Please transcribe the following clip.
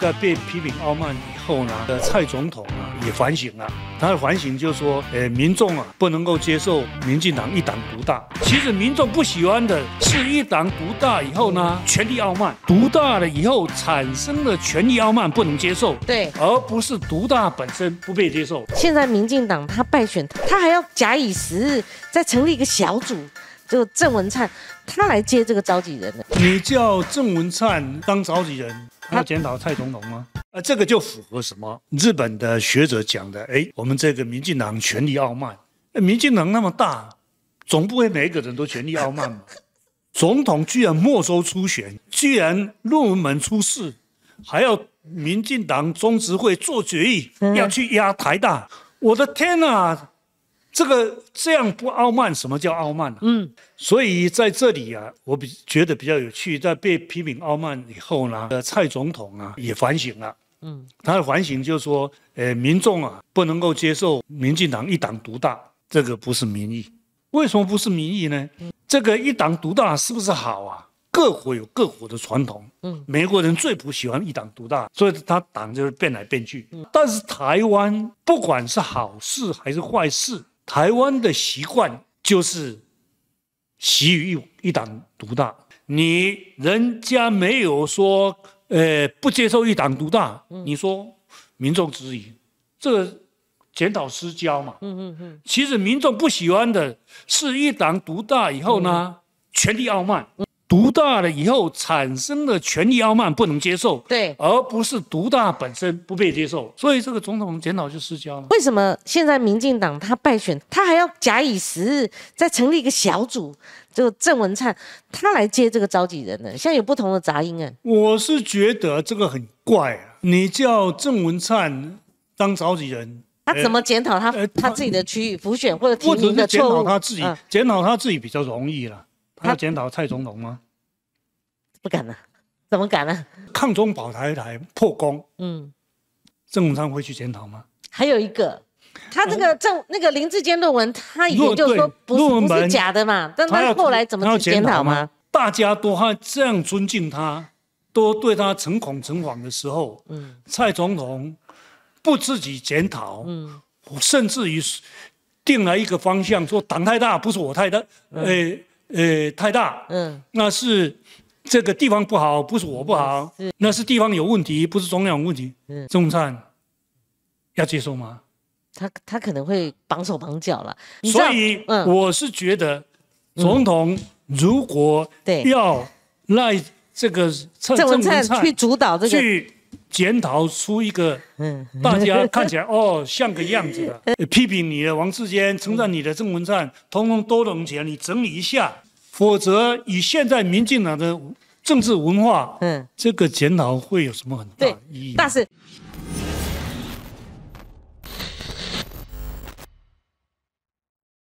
在被批评傲慢以后呢，呃，蔡总统啊也反省了。他的反省就说，呃，民众啊不能够接受民进党一党独大。其实民众不喜欢的是一党独大以后呢，权力傲慢。独大了以后产生的权力傲慢不能接受，对，而不是独大本身不被接受。现在民进党他败选，他还要假以时日再成立一个小组，就郑文灿他来接这个召集人了。你叫郑文灿当召集人？要检讨蔡总统吗？啊，这个就符合什么？日本的学者讲的，哎，我们这个民进党权力傲慢，民进党那么大，总不会每一个人都权力傲慢吧？总统居然没收初选，居然论文门出事，还要民进党中执会做决议，要去压台大，我的天哪！这个这样不傲慢？什么叫傲慢呢？嗯，所以在这里啊，我比觉得比较有趣，在被批评傲慢以后呢，蔡总统啊也反省了。嗯，他的反省就是说，呃，民众啊不能够接受民进党一党独大，这个不是民意。为什么不是民意呢？这个一党独大是不是好啊？各国有各国的传统。嗯，美国人最不喜欢一党独大，所以他党就是变来变去。但是台湾不管是好事还是坏事。台湾的习惯就是习于一一党独大，你人家没有说，呃，不接受一党独大。你说民众质疑，这个检讨失焦嘛？嗯嗯嗯。其实民众不喜欢的是一党独大以后呢，权力傲慢。独大了以后产生的权力傲慢不能接受，对，而不是独大本身不被接受，所以这个总统检讨就失焦了。为什么现在民进党他败选，他还要假以时日再成立一个小组，就郑文灿他来接这个召集人呢？现在有不同的杂音啊。我是觉得这个很怪啊，你叫郑文灿当召集人，他怎么检讨他他自己的区域浮选或者提名的错误？检讨他自己，检讨他自己比较容易了。他要检讨蔡总统吗？不敢了，怎么敢呢？抗中保台台破功。嗯，郑永昌会去检讨吗？还有一个，他这个郑那个林志坚论文，他也就说不是不是假的嘛，但他后来怎么去检讨吗？大家都还这样尊敬他，都对他诚恐诚惶的时候，嗯，蔡总统不自己检讨，嗯，甚至于定了一个方向，说党太大，不是我太大，哎。呃，太大，嗯，那是这个地方不好，不是我不好，是那是地方有问题，不是中央有问题。嗯，中灿。要接受吗？他他可能会绑手绑脚了。所以，我是觉得总统如果对要赖这个政文灿去主导这个。检讨出一个，大家看起来哦像个样子的，批评你的王志坚，称赞你的郑文灿，通通都拢起来，你整理一下，否则以现在民进党的政治文化，嗯，这个检讨会有什么很大意义？但是。